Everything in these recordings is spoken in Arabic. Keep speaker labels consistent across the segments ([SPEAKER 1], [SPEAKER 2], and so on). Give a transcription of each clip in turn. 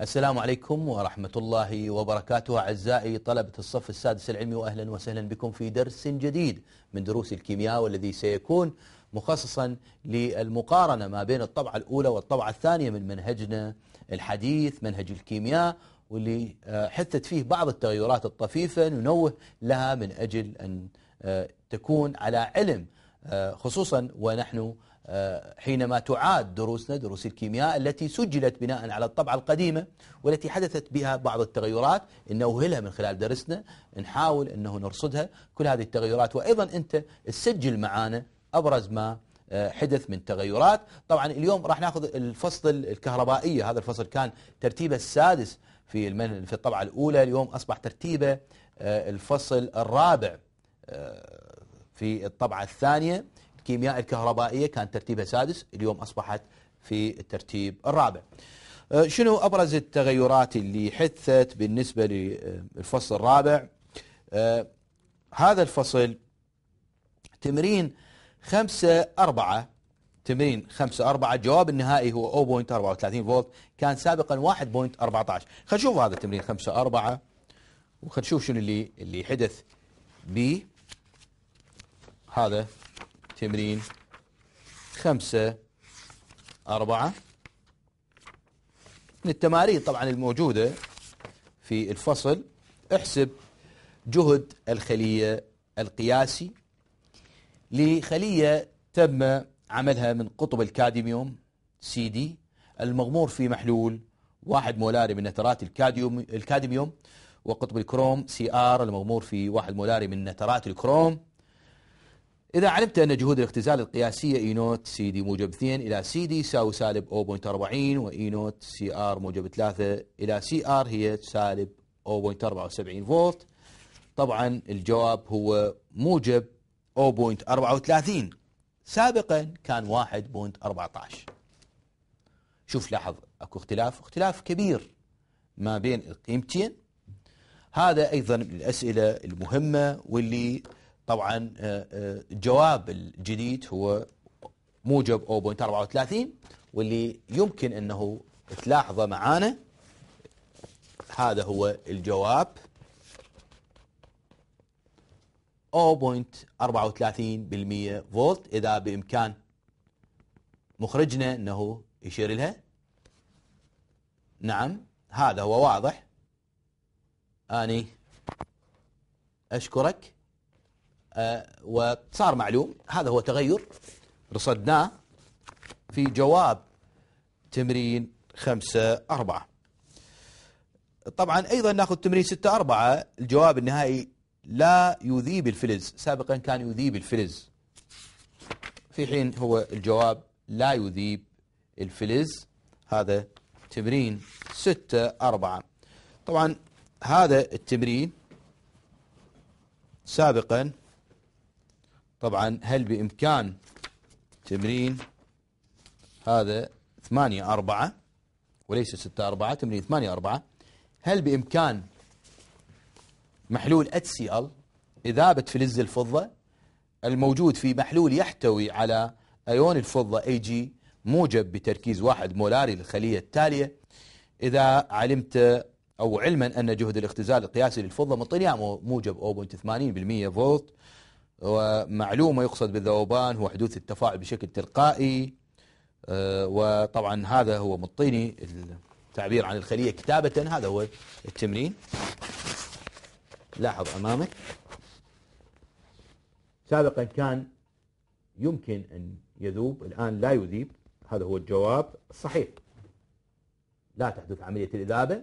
[SPEAKER 1] السلام عليكم ورحمة الله وبركاته أعزائي طلبة الصف السادس العلمي وأهلا وسهلا بكم في درس جديد من دروس الكيمياء والذي سيكون مخصصا للمقارنة ما بين الطبعة الأولى والطبعة الثانية من منهجنا الحديث منهج الكيمياء واللي آه، حثت فيه بعض التغيرات الطفيفة ننوه لها من أجل أن آه، تكون على علم آه، خصوصا ونحن آه، حينما تعاد دروسنا دروس الكيمياء التي سجلت بناء على الطبعة القديمة والتي حدثت بها بعض التغيرات نوهلها من خلال درسنا نحاول أنه نرصدها كل هذه التغيرات وأيضا أنت تسجل معانا أبرز ما آه، حدث من تغيرات طبعا اليوم راح ناخذ الفصل الكهربائية هذا الفصل كان ترتيبه السادس في في الطبعة الأولى اليوم أصبح ترتيبه آه، الفصل الرابع في الطبعة الثانية الكيمياء الكهربائية كان ترتيبها سادس اليوم أصبحت في الترتيب الرابع أه، شنو أبرز التغيرات اللي حدثت بالنسبة للفصل الرابع أه، هذا الفصل تمرين خمسة أربعة تمرين 5 4 الجواب النهائي هو 0.34 فولت كان سابقا 1.14 خلينا نشوف هذا التمرين 5 4 وخلينا نشوف شنو اللي اللي حدث ب هذا تمرين خمسة أربعة من التمارين طبعا الموجودة في الفصل احسب جهد الخلية القياسي لخلية تم عملها من قطب الكادميوم سي دي المغمور في محلول واحد مولاري من نترات الكاديميوم الكادميوم وقطب الكروم سي ار المغمور في واحد مولاري من نترات الكروم إذا علمت أن جهود الاختزال القياسية إي نوت سي دي موجب 2 إلى سي دي يساوي سالب 0.40 وإي نوت سي آر موجب 3 إلى سي آر هي سالب 0.74 فولت طبعا الجواب هو موجب 0.34 سابقا كان 1.14 شوف لاحظ اكو اختلاف اختلاف كبير ما بين القيمتين هذا ايضا من الاسئله المهمه واللي طبعا الجواب آه، آه، الجديد هو موجب 0.34 واللي يمكن أنه تلاحظه معانا هذا هو الجواب 0.34% فولت إذا بإمكان مخرجنا أنه يشير لها نعم هذا هو واضح أني أشكرك آه، وصار معلوم هذا هو تغير رصدناه في جواب تمرين خمسة أربعة طبعا أيضا نأخذ تمرين ستة أربعة الجواب النهائي لا يذيب الفلز سابقا كان يذيب الفلز في حين هو الجواب لا يذيب الفلز هذا تمرين ستة أربعة طبعا هذا التمرين سابقا طبعا هل بإمكان تمرين هذا 8 4 وليس 6 4 تمرين 8 4 هل بإمكان محلول HCl إذابة فلز الفضة الموجود في محلول يحتوي على أيون الفضة Ag موجب بتركيز واحد مولاري للخلية التالية إذا علمت أو علما أن جهد الاختزال القياسي للفضة مطلع موجب 0.80% فولت ومعلومة يقصد بالذوبان هو حدوث التفاعل بشكل تلقائي آه، وطبعا هذا هو مطيني التعبير عن الخلية كتابة هذا هو التمرين لاحظ أمامك سابقا كان يمكن أن يذوب الآن لا يذيب هذا هو الجواب الصحيح لا تحدث عملية الإذابة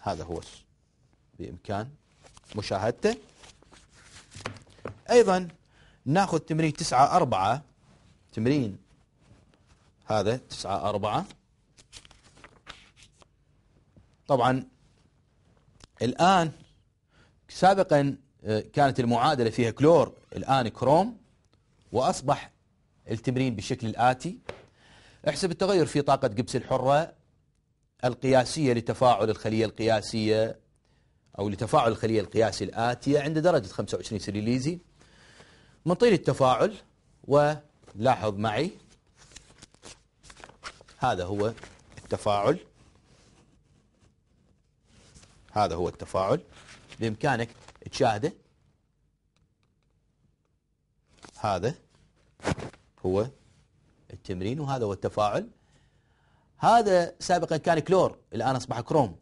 [SPEAKER 1] هذا هو بإمكان مشاهدته أيضا ناخذ تمرين تسعة أربعة تمرين هذا تسعة أربعة طبعا الآن سابقا آه، كانت المعادلة فيها كلور الآن كروم وأصبح التمرين بالشكل الآتي احسب التغير في طاقة جبس الحرة القياسية لتفاعل الخلية القياسية أو لتفاعل الخلية القياسي الآتية عند درجة 25 سليليزي من طين التفاعل ولاحظ معي هذا هو التفاعل هذا هو التفاعل بإمكانك تشاهده هذا هو التمرين وهذا هو التفاعل هذا سابقا كان كلور الآن أصبح كروم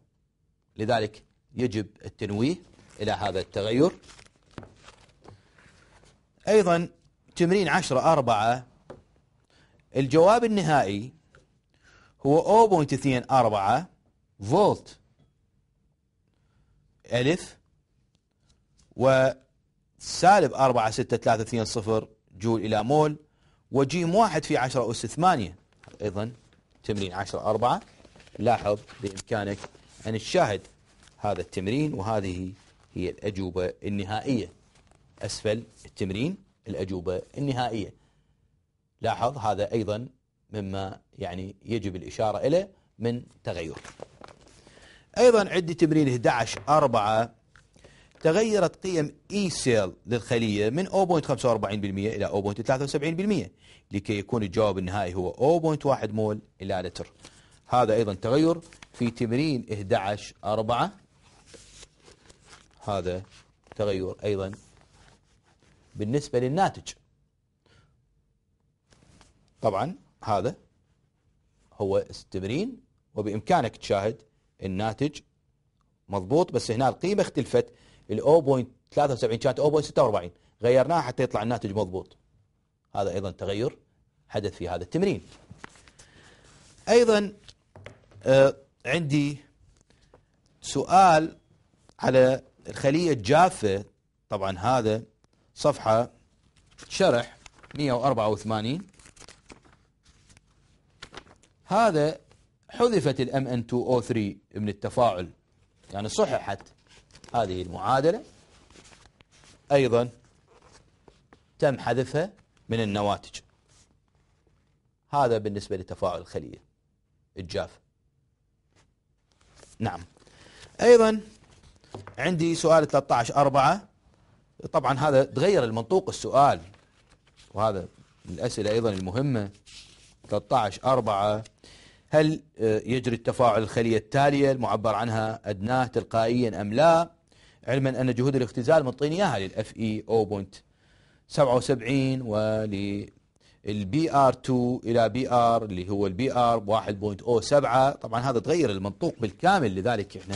[SPEAKER 1] لذلك يجب التنويه إلى هذا التغير أيضا تمرين عشرة أربعة الجواب النهائي هو 0.24 فولت ألف وسالب صفر جول إلى مول وجيم واحد في 10 أس 8 أيضا تمرين 10 4 لاحظ بإمكانك أن تشاهد هذا التمرين وهذه هي الأجوبة النهائية أسفل التمرين الأجوبة النهائية لاحظ هذا أيضا مما يعني يجب الإشارة إلى من تغير أيضا عندي تمرين 11 4 تغيرت قيم اي سيل للخلية من 0.45% إلى 0.73% لكي يكون الجواب النهائي هو 0.1 مول إلى لتر هذا أيضا تغير في تمرين 11 4 هذا تغير أيضا بالنسبة للناتج طبعا هذا هو التمرين وبإمكانك تشاهد الناتج مضبوط بس هنا القيمة اختلفت ال 0.73 كانت 0.46 غيرناها حتى يطلع الناتج مضبوط هذا أيضا تغير حدث في هذا التمرين أيضا آه عندي سؤال على الخلية الجافة طبعا هذا صفحة شرح 184 هذا حذفت الام ان 203 من التفاعل يعني صححت هذه المعادلة أيضا تم حذفها من النواتج هذا بالنسبة لتفاعل الخلية الجافة نعم أيضا عندي سؤال 13 4 طبعا هذا تغير المنطوق السؤال وهذا من الأسئلة أيضا المهمة 13 4 هل آه، يجري التفاعل الخلية التالية المعبر عنها أدناه تلقائيا أم لا علما أن جهود الاختزال منطيني إياها للإف إي أو e بوينت 77 وللبي آر 2 إلى بي آر اللي هو البي آر 1.07 طبعا هذا تغير المنطوق بالكامل لذلك إحنا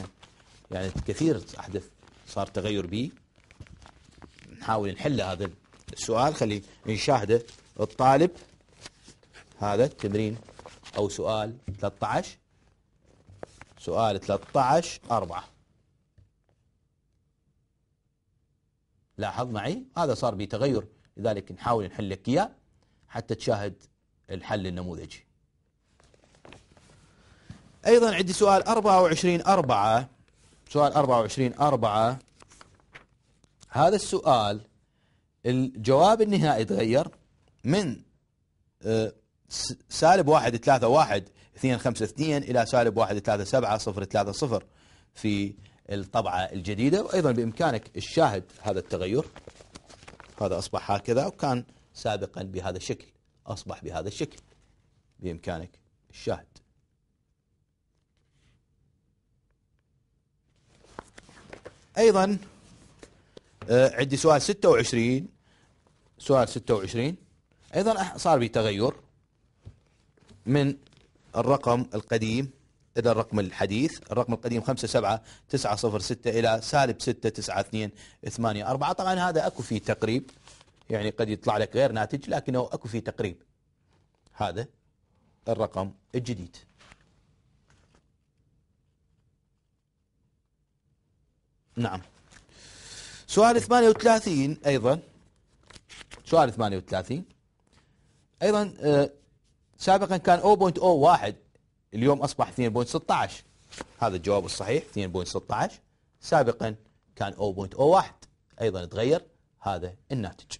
[SPEAKER 1] يعني كثير أحدث صار تغير بيه نحاول نحل هذا السؤال خلي نشاهده الطالب هذا التمرين أو سؤال 13 سؤال 13 4 لاحظ معي هذا صار به تغير لذلك نحاول نحل لك إياه حتى تشاهد الحل النموذجي أيضا عندي سؤال 24 4 سؤال 24 4 هذا السؤال الجواب النهائي تغير من آه، سالب واحد ثلاثة واحد اثنين خمسة اثنين إلى سالب واحد ثلاثة سبعة صفر ثلاثة صفر في الطبعة الجديدة وأيضا بإمكانك الشاهد هذا التغير هذا أصبح هكذا وكان سابقا بهذا الشكل أصبح بهذا الشكل بإمكانك الشاهد أيضا آه عندي سؤال 26 سؤال 26 ايضا صار في تغير من الرقم القديم الى الرقم الحديث الرقم القديم 5 7 9 0 6 الى سالب 6 9 2 8 4 طبعا هذا اكو فيه تقريب يعني قد يطلع لك غير ناتج لكنه اكو فيه تقريب هذا الرقم الجديد نعم سؤال 38 أيضا سؤال 38 أيضا آه، سابقا كان 0.01 اليوم أصبح 2.16 هذا الجواب الصحيح 2.16 سابقا كان 0.01 أيضا تغير هذا الناتج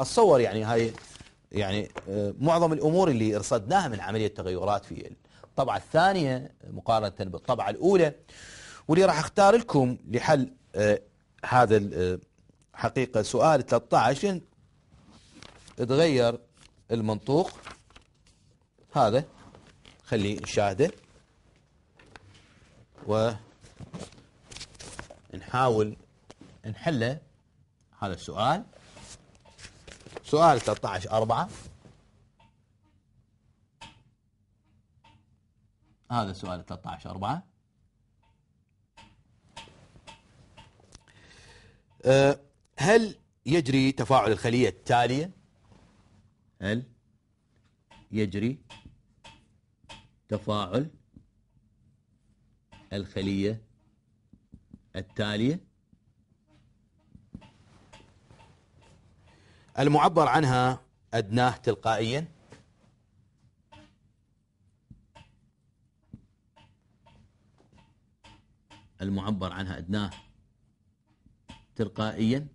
[SPEAKER 1] أتصور يعني هاي يعني آه، معظم الأمور اللي رصدناها من عملية تغيرات في الطبعة الثانية مقارنة بالطبعة الأولى واللي راح اختار لكم لحل آه، هذا آه، حقيقة سؤال 13 تغير المنطوق هذا خليه نشاهده ونحاول نحله هذا السؤال سؤال 13 4 هذا سؤال 13 4 آه، هل يجري تفاعل الخلية التالية هل يجري تفاعل الخلية التالية المعبر عنها أدناه تلقائيا المعبر عنها أدناه تلقائيا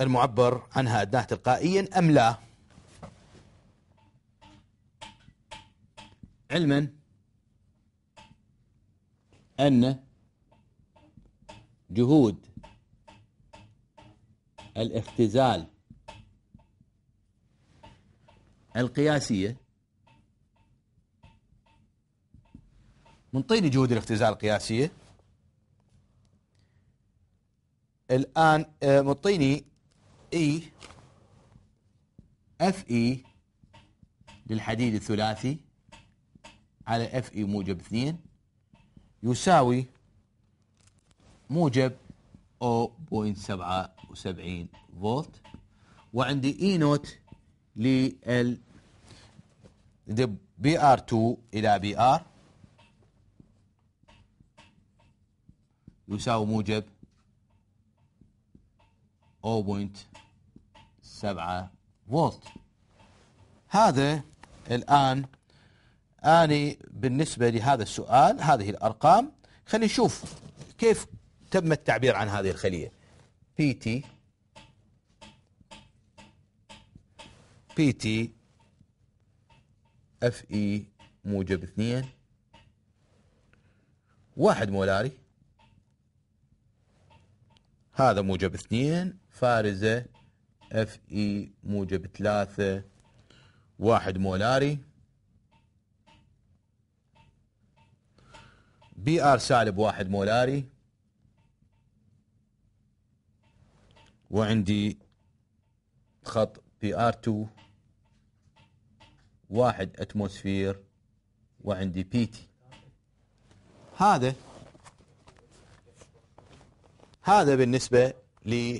[SPEAKER 1] المعبر عنها أداه تلقائيا أم لا علما أن جهود الاختزال القياسيه منطيني جهود الاختزال القياسية الآن آه، منطيني اي e، اف اي للحديد الثلاثي على اف اي موجب 2 يساوي موجب 0.77 فولت وعندي اي نوت لل دب بي ار 2 الى بي ار يساوي موجب 0.7 فولت هذا الآن اني بالنسبة لهذا السؤال هذه الأرقام خلينا نشوف كيف تم التعبير عن هذه الخلية بي تي تي اف اي موجب 2 1 مولاري هذا موجب اثنين فارزة اف اي e موجب ثلاثة واحد مولاري بي ار سالب واحد مولاري وعندي خط بي ار تو واحد اتموسفير وعندي بي تي هذا هذا بالنسبة ل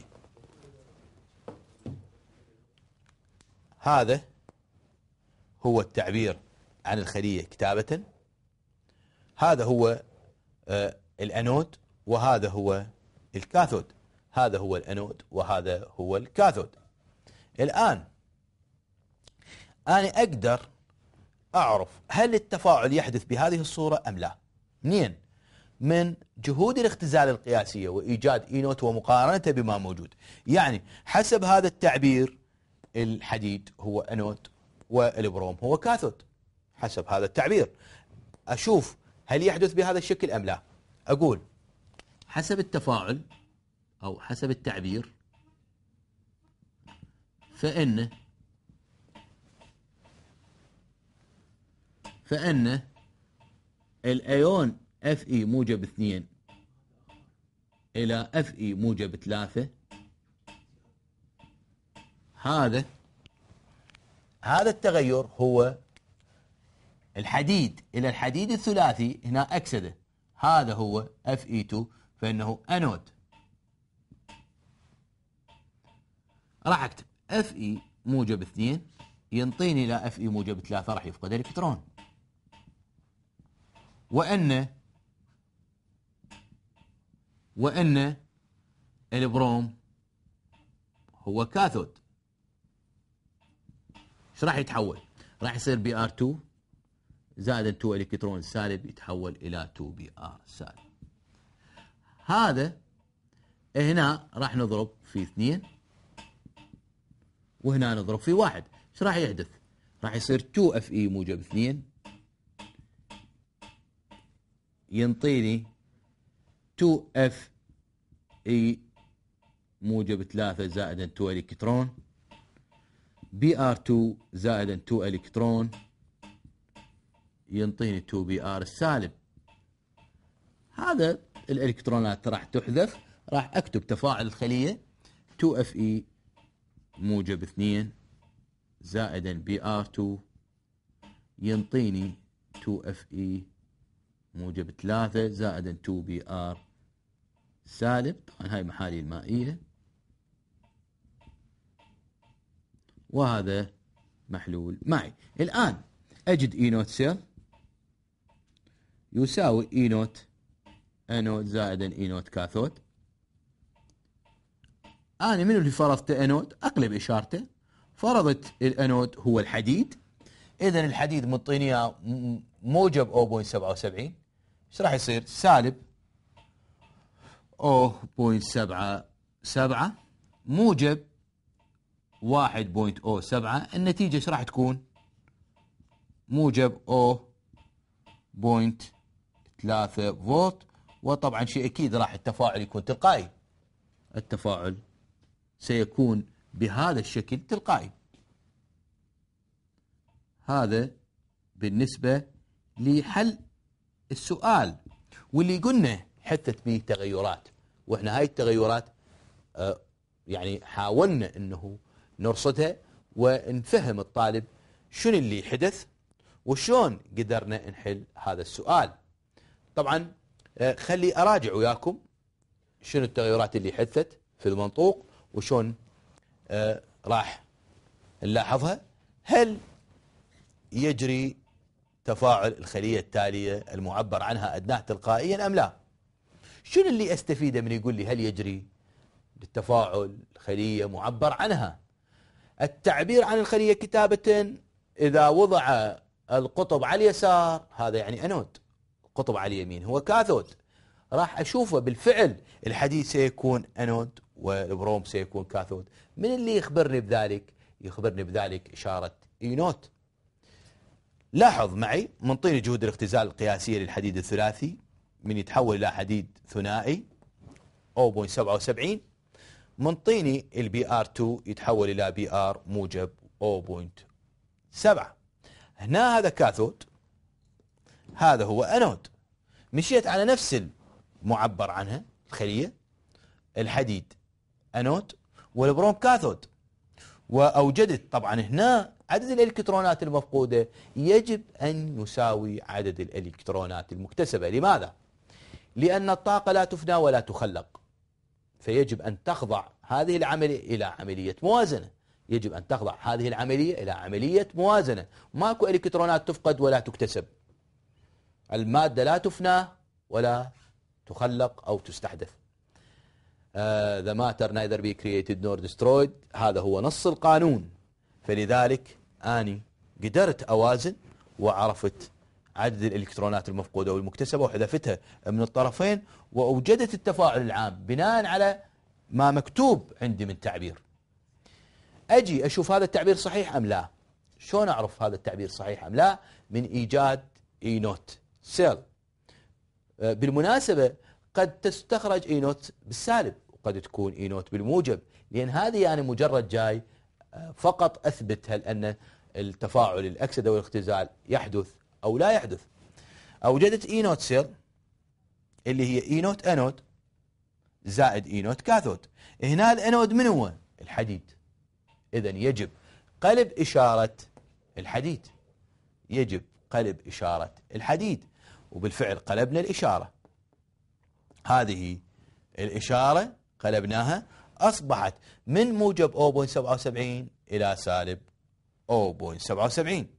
[SPEAKER 1] هذا هو التعبير عن الخلية كتابة هذا هو آه، الأنود وهذا هو الكاثود هذا هو الأنود وهذا هو الكاثود الآن أنا أقدر أعرف هل التفاعل يحدث بهذه الصورة أم لا منين من جهود الاختزال القياسية وإيجاد إينوت ومقارنته بما موجود يعني حسب هذا التعبير الحديد هو أنوت والبروم هو كاثود حسب هذا التعبير أشوف هل يحدث بهذا الشكل أم لا أقول حسب التفاعل أو حسب التعبير فإن فإن الأيون اف اي e موجب 2 الى اف اي e موجب 3 هذا هذا التغير هو الحديد الى الحديد الثلاثي هنا اكسده هذا هو اف اي 2 فانه انود راح اكتب اف اي e موجب 2 ينطيني الى اف اي موجب 3 راح يفقد الكترون وان وأن البروم هو كاثود ايش راح يتحول؟ راح يصير بي ار 2 زائد 2 الكترون سالب يتحول الى 2 بي ار سالب هذا هنا راح نضرب في اثنين وهنا نضرب في واحد ايش راح يحدث؟ راح يصير 2 اف اي موجب اثنين ينطيني 2 f اي موجب 3 زائدا 2 الكترون br 2 زائدا 2 الكترون ينطيني 2 br السالب هذا الالكترونات راح تحذف راح اكتب تفاعل الخليه 2 f اي موجب 2 زائدا br 2 ينطيني 2 f اي موجب 3 زائدا 2 2BR سالب طبعا هاي محاليل مائية وهذا محلول معي الآن أجد إي نوت سيل يساوي إي نوت أنود زائد إي نوت كاثود أنا منو اللي فرضت أنود أقلب إشارته فرضت الأنود هو الحديد إذا الحديد مطيني موجب 0.77 ايش راح يصير سالب 0.77 موجب 1.07 النتيجة ايش راح تكون؟ موجب 0.3 فولت وطبعا شيء أكيد راح التفاعل يكون تلقائي التفاعل سيكون بهذا الشكل تلقائي هذا بالنسبة لحل السؤال واللي قلنا حثت به تغيرات واحنا هاي التغيرات آه، يعني حاولنا انه نرصدها ونفهم الطالب شنو اللي حدث وشون قدرنا نحل هذا السؤال طبعا آه، خلي اراجع وياكم شنو التغيرات اللي حدثت في المنطوق وشون آه، راح نلاحظها هل يجري تفاعل الخلية التالية المعبر عنها أدناه تلقائيا أم لا شنو اللي استفيده من يقول لي هل يجري للتفاعل الخلية معبر عنها التعبير عن الخلية كتابة إذا وضع القطب على اليسار هذا يعني أنود قطب على اليمين هو كاثود راح أشوفه بالفعل الحديد سيكون أنود والبروم سيكون كاثود من اللي يخبرني بذلك يخبرني بذلك إشارة إينوت لاحظ معي منطين جهود الاختزال القياسية للحديد الثلاثي من يتحول إلى حديد ثنائي 0.77 من طيني البي ار 2 يتحول إلى بي ار موجب 0.7 هنا هذا كاثود هذا هو أنود مشيت على نفس المعبر عنها الخلية الحديد أنود والبروم كاثود وأوجدت طبعا هنا عدد الإلكترونات المفقودة يجب أن يساوي عدد الإلكترونات المكتسبة لماذا؟ لأن الطاقة لا تفنى ولا تخلق فيجب أن تخضع هذه العملية إلى عملية موازنة يجب أن تخضع هذه العملية إلى عملية موازنة ماكو إلكترونات تفقد ولا تكتسب المادة لا تفنى ولا تخلق أو تستحدث uh, The matter neither be created nor destroyed هذا هو نص القانون فلذلك أني قدرت أوازن وعرفت عدد الإلكترونات المفقودة والمكتسبة وحذفتها من الطرفين وأوجدت التفاعل العام بناء على ما مكتوب عندي من تعبير أجي أشوف هذا التعبير صحيح أم لا شلون أعرف هذا التعبير صحيح أم لا من إيجاد إي نوت سيل آه، بالمناسبة قد تستخرج إي نوت بالسالب وقد تكون إي نوت بالموجب لأن هذه يعني مجرد جاي آه، فقط أثبت هل أن التفاعل الأكسدة والاختزال يحدث أو لا يحدث أوجدت إي نوت اللي هي إي نوت أنود زائد إي نوت كاثود هنا الأنود من هو؟ الحديد إذا يجب قلب إشارة الحديد يجب قلب إشارة الحديد وبالفعل قلبنا الإشارة هذه الإشارة قلبناها أصبحت من موجب 0.77 إلى سالب 0.77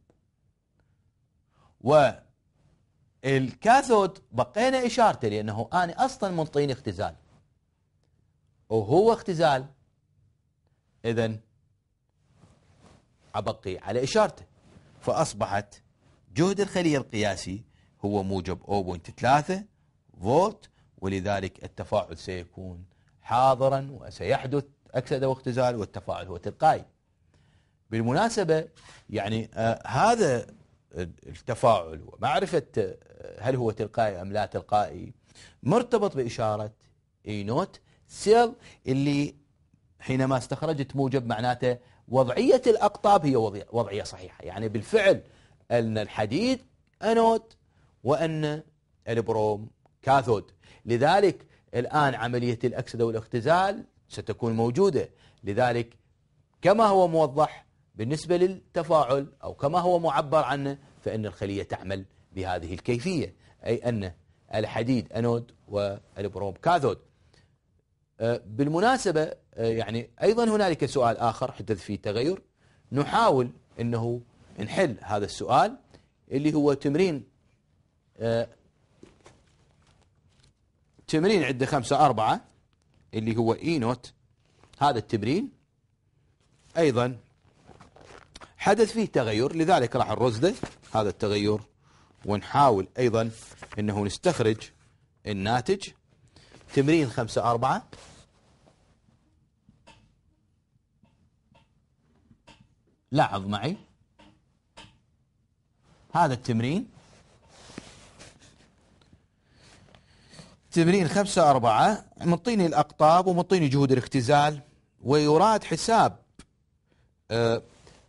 [SPEAKER 1] والكاثود بقينا إشارته لأنه أنا أصلا منطيني اختزال وهو اختزال إذا أبقي على إشارته فأصبحت جهد الخلية القياسي هو موجب 0.3 فولت ولذلك التفاعل سيكون حاضرا وسيحدث أكسدة واختزال والتفاعل هو تلقائي بالمناسبة يعني آه هذا التفاعل ومعرفة آه، هل هو تلقائي أم لا تلقائي مرتبط بإشارة اي نوت سيل اللي حينما استخرجت موجب معناته وضعية الأقطاب هي وضعية صحيحة يعني بالفعل أن الحديد أنود وأن البروم كاثود لذلك الآن عملية الأكسدة والاختزال ستكون موجودة لذلك كما هو موضح بالنسبة للتفاعل أو كما هو معبر عنه فإن الخلية تعمل بهذه الكيفية أي أن الحديد أنود والبروم كاثود أه، بالمناسبة أه، يعني أيضا هنالك سؤال آخر حدث فيه تغير نحاول أنه نحل هذا السؤال اللي هو تمرين أه، تمرين عدة خمسة أربعة اللي هو إي نوت هذا التمرين أيضا حدث فيه تغير لذلك راح نرزده هذا التغير ونحاول أيضا أنه نستخرج الناتج تمرين خمسة أربعة لاحظ معي هذا التمرين تمرين خمسة أربعة مطيني الأقطاب ومطيني جهود الاختزال ويراد حساب أه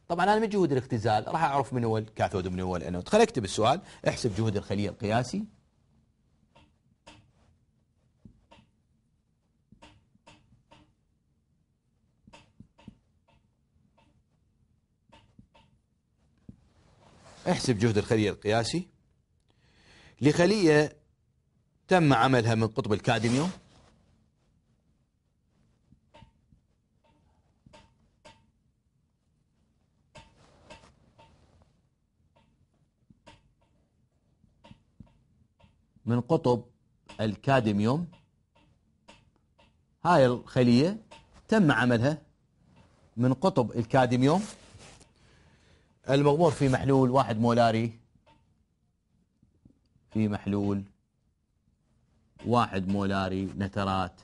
[SPEAKER 1] طبعا انا من جهود الاختزال راح اعرف من هو الكاثود من هو الانود خليني اكتب السؤال احسب جهد الخليه القياسي احسب جهد الخليه القياسي لخليه تم عملها من قطب الكادميوم من قطب الكادميوم هاي الخلية تم عملها من قطب الكادميوم المغمور في محلول واحد مولاري في محلول واحد مولاري نترات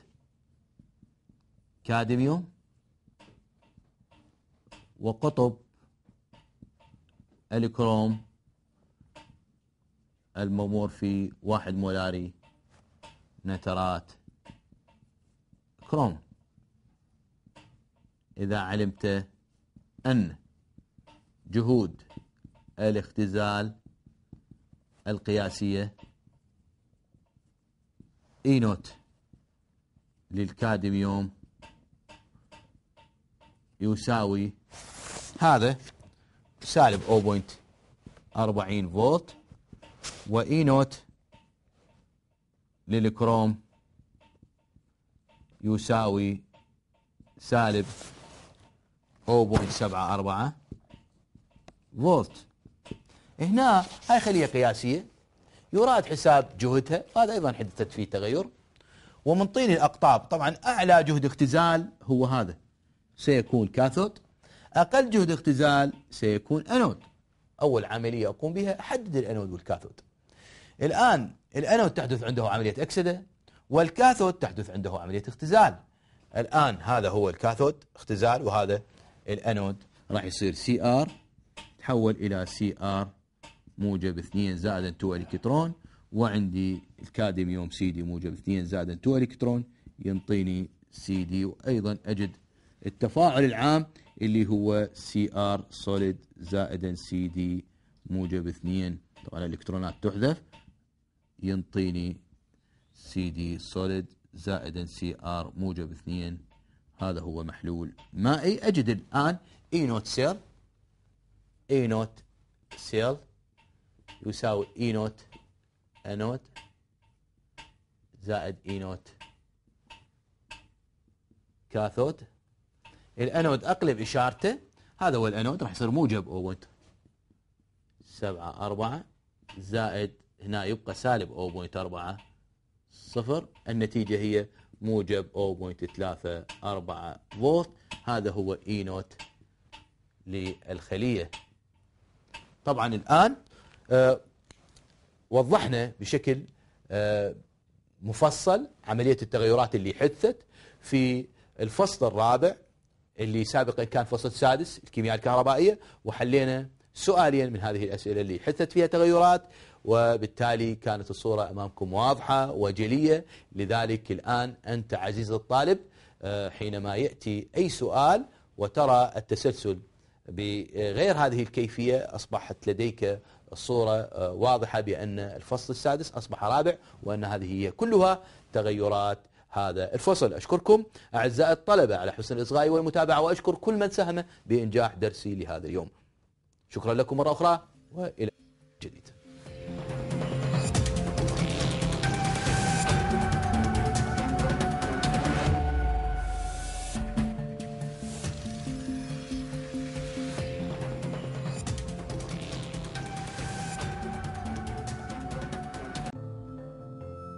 [SPEAKER 1] كادميوم وقطب الكروم الممور في واحد مولاري نترات كروم إذا علمت أن جهود الاختزال القياسية إينوت للكادميوم يساوي هذا سالب 0.40 فولت وإي نوت للكروم يساوي سالب 0.74 فولت هنا هاي خلية قياسية يراد حساب جهدها وهذا أيضا حدثت فيه تغير ومن طين الأقطاب طبعا أعلى جهد اختزال هو هذا سيكون كاثود أقل جهد اختزال سيكون أنود أول عملية أقوم بها أحدد الأنود والكاثود الآن الأنود تحدث عنده عملية أكسدة والكاثود تحدث عنده عملية اختزال الآن هذا هو الكاثود اختزال وهذا الأنود راح يصير سي ار تحول إلى سي ار موجب 2 زائد 2 إلكترون وعندي الكادميوم سي دي موجب 2 زائد 2 إلكترون ينطيني سي دي وأيضا أجد التفاعل العام اللي هو سي ار سوليد زائد سي دي موجب اثنين طبعا الالكترونات تحذف ينطيني سي دي سوليد زائد سي ار موجب اثنين هذا هو محلول مائي اجد الان اي نوت سيل اي نوت سيل يساوي اي نوت انوت زائد اي نوت كاثود الانود اقلب اشارته هذا هو الانود راح يصير موجب اوبوت سبعة أربعة زائد هنا يبقى سالب 0.4 صفر النتيجة هي موجب 0.34 فولت هذا هو اي نوت للخلية طبعا الآن آه، وضحنا بشكل آه، مفصل عملية التغيرات اللي حدثت في الفصل الرابع اللي سابقا كان فصل سادس الكيمياء الكهربائية وحلينا سؤاليا من هذه الأسئلة اللي حثت فيها تغيرات وبالتالي كانت الصورة أمامكم واضحة وجلية لذلك الآن أنت عزيز الطالب آه، حينما يأتي أي سؤال وترى التسلسل بغير هذه الكيفية أصبحت لديك الصورة آه، واضحة بأن الفصل السادس أصبح رابع وأن هذه هي كلها تغيرات هذا الفصل أشكركم أعزائي الطلبة على حسن الإصغاء والمتابعة وأشكر كل من ساهم بإنجاح درسي لهذا اليوم شكرا لكم مرة أخرى وإلى